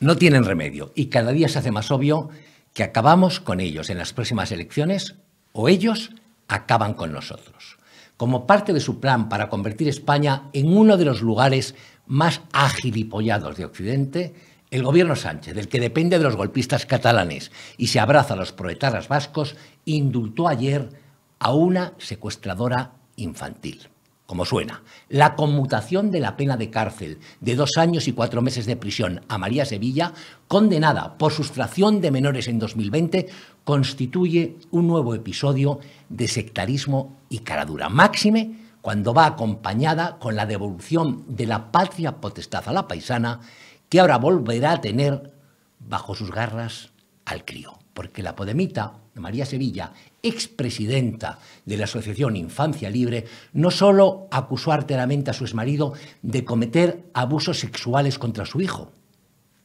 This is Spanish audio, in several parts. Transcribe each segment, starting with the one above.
no tienen remedio y cada día se hace más obvio que acabamos con ellos en las próximas elecciones o ellos acaban con nosotros. Como parte de su plan para convertir España en uno de los lugares más y pollados de Occidente, el gobierno Sánchez, del que depende de los golpistas catalanes y se abraza a los proetarras vascos, indultó ayer a una secuestradora infantil como suena, la conmutación de la pena de cárcel de dos años y cuatro meses de prisión a María Sevilla, condenada por sustracción de menores en 2020, constituye un nuevo episodio de sectarismo y caradura. Máxime cuando va acompañada con la devolución de la patria potestad a la paisana, que ahora volverá a tener bajo sus garras al crío, porque la podemita María Sevilla, expresidenta de la Asociación Infancia Libre, no solo acusó arteramente a su exmarido de cometer abusos sexuales contra su hijo,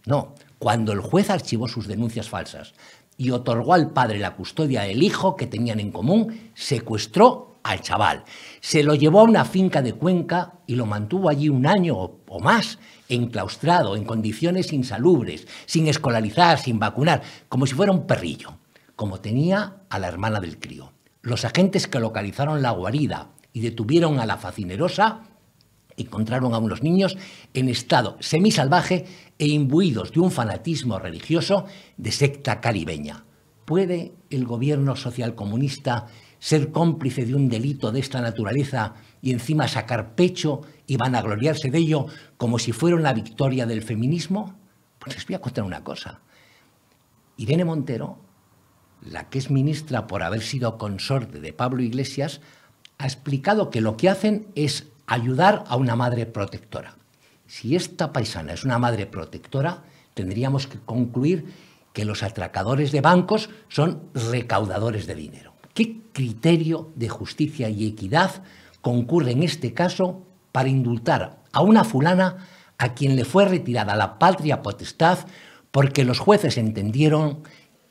no, cuando el juez archivó sus denuncias falsas y otorgó al padre la custodia del hijo que tenían en común, secuestró al chaval. Se lo llevó a una finca de Cuenca y lo mantuvo allí un año o, más, enclaustrado, en condiciones insalubres, sin escolarizar, sin vacunar, como si fuera un perrillo, como tenía a la hermana del crío. Los agentes que localizaron la guarida y detuvieron a la facinerosa encontraron a unos niños en estado semisalvaje e imbuidos de un fanatismo religioso de secta caribeña. ¿Puede el gobierno socialcomunista ser cómplice de un delito de esta naturaleza y encima sacar pecho y vanagloriarse de ello como si fuera una victoria del feminismo? Pues les voy a contar una cosa. Irene Montero, la que es ministra por haber sido consorte de Pablo Iglesias, ha explicado que lo que hacen es ayudar a una madre protectora. Si esta paisana es una madre protectora, tendríamos que concluir que los atracadores de bancos son recaudadores de dinero. ¿Qué criterio de justicia y equidad concurre en este caso para indultar a una fulana a quien le fue retirada la patria potestad porque los jueces entendieron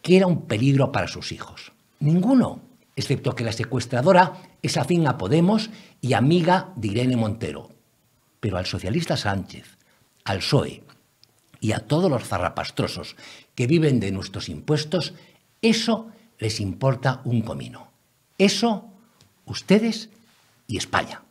que era un peligro para sus hijos? Ninguno, excepto que la secuestradora es afín a Podemos y amiga de Irene Montero. Pero al socialista Sánchez, al PSOE y a todos los zarrapastrosos que viven de nuestros impuestos, eso les importa un comino. Eso, ustedes y España.